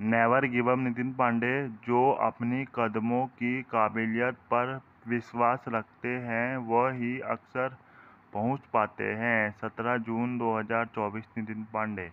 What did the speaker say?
never गिवम Nitin Pandey जो अपनी कदमों की काबिलियत पर विश्वास रखते हैं वह ही अक्सर पहुंच पाते हैं सत्रह जून 2024 नितिन पांडे